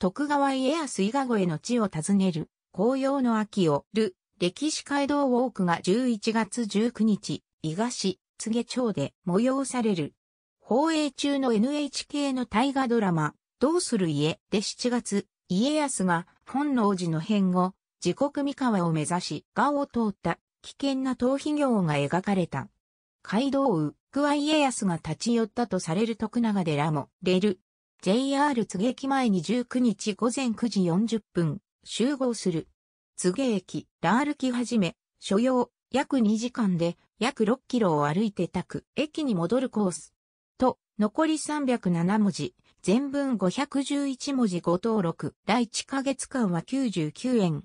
徳川家康伊賀越の地を訪ねる、紅葉の秋をる、歴史街道ウォークが11月19日、伊賀市、柘植町で催される。放映中の NHK の大河ドラマ、どうする家で7月、家康が本能寺の変後、自国三河を目指し、川を通った危険な逃避行が描かれた。街道を、福は家康が立ち寄ったとされる徳永寺も、出る、JR 津芸駅前に19日午前9時40分、集合する。津芸駅、ラールキはじめ、所要、約2時間で、約6キロを歩いてたく、駅に戻るコース。と、残り307文字、全文511文字ご登録、第1ヶ月間は99円。